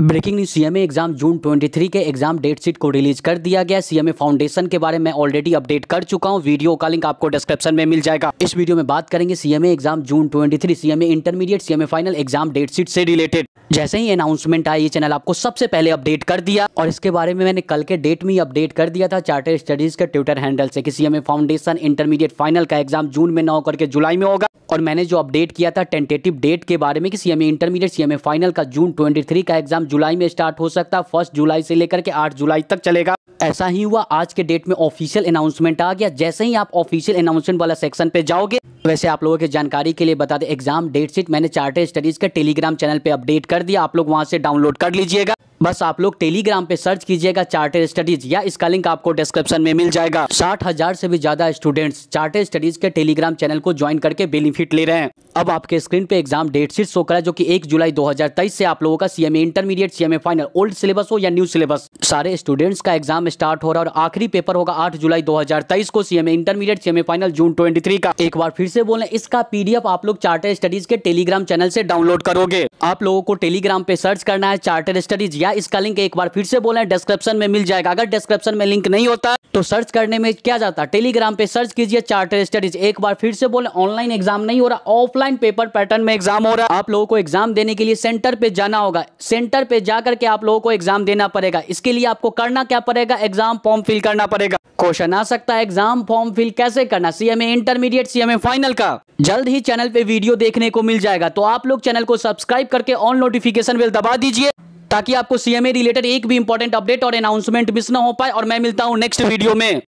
breaking news CMA exam June 23 के exam date sheet को release कर दिया गया सीएमए फाउंडेशन के बारे में ऑलरेडी अपडेट कर चुका हूं वीडियो का लिंक आपको डिस्क्रिप्शन में मिल जाएगा इस वीडियो में बात करेंगे CMA exam June 23 CMA intermediate CMA final exam date sheet से रिलेटेड जैसे ही अनाउंसमेंट आई ये चैनल आपको सबसे पहले अपडेट कर दिया और इसके बारे में मैंने कल के डेट में ही अपडेट कर दिया था चार्टर स्टडीज के ट्विटर हैंडल से किसी हमें फाउंडेशन इंटरमीडिएट फाइनल का एग्जाम जून में न होकर के जुलाई में होगा और मैंने जो अपडेट किया था टेंटेटिव डेट के बारे में कि सीएमए इंटरमीडिएट सीएमए फाइनल का जून 23 का एग्जाम जुलाई में स्टार्ट हो सकता है फर्स्ट जुलाई से लेकर के आठ जुलाई तक चलेगा ऐसा ही हुआ आज के डेट में ऑफिशियल अनाउंसमेंट आ गया जैसे ही आप ऑफिशियल अनाउंसमेंट वाला सेक्शन पे जाओगे वैसे आप लोगों की जानकारी के लिए बता दें एग्जाम डेट शीट मैंने चार्टेड स्टडीज़ के टेलीग्राम चैनल पे अपडेट कर दिया आप लोग वहाँ से डाउनलोड कर लीजिएगा बस आप लोग टेलीग्राम पे सर्च कीजिएगा चार्टर स्टडीज या इसका लिंक आपको डिस्क्रिप्शन में मिल जाएगा साठ हजार से भी ज्यादा स्टूडेंट्स चार्टर स्टडीज के टेलीग्राम चैनल को ज्वाइन करके बेनिफिट ले रहे हैं अब आपके स्क्रीन पे एग्जाम डेट शीट शो करा जो कि 1 जुलाई 2023 से आप लोगों का CMA intermediate CMA final old syllabus हो या न्यू सिलेबस सारे स्टूडेंट्स का एग्जाम स्टार्ट हो रहा है और आखिरी पेपर होगा आठ जुलाई दो को CMA intermediate CMA final June twenty का एक बार फिर से बोले इसका पीडीएफ आप लोग चार्टर स्टडीज के टेलीग्राम चैनल से डाउनलोड करोगे आप लोगों को टेलीग्राम पे सर्च करना है चार्टर स्टडीज या क्या इसका लिंक एक बार फिर से बोले डिस्क्रिप्शन में मिल जाएगा अगर डिस्क्रिप्शन में लिंक नहीं होता तो सर्च करने में क्या जाता टेलीग्राम पे सर्च कीजिए चार्टर स्टडीज एक बार फिर से बोले ऑनलाइन एग्जाम नहीं हो रहा ऑफलाइन पेपर पैटर्न में एग्जाम हो रहा है आप लोगों को एग्जाम देने के लिए सेंटर पे जाना होगा सेंटर पे जाकर के आप लोगों को एग्जाम देना पड़ेगा इसके लिए आपको करना क्या पड़ेगा एग्जाम फॉर्म फिल करना पड़ेगा क्वेश्चन आ सकता है एग्जाम फॉर्म फिल कैसे करना सीएमए इंटरमीडिएट सीएमए फाइनल का जल्द ही चैनल पे वीडियो देखने को मिल जाएगा तो आप लोग चैनल को सब्सक्राइब करके ऑन नोटिफिकेशन बेल दबा दीजिए ताकि आपको सीएमए रिलेटेड एक भी इंपॉर्टेंट अपडेट और अनाउंसमेंट मिस ना हो पाए और मैं मिलता हूं नेक्स्ट वीडियो में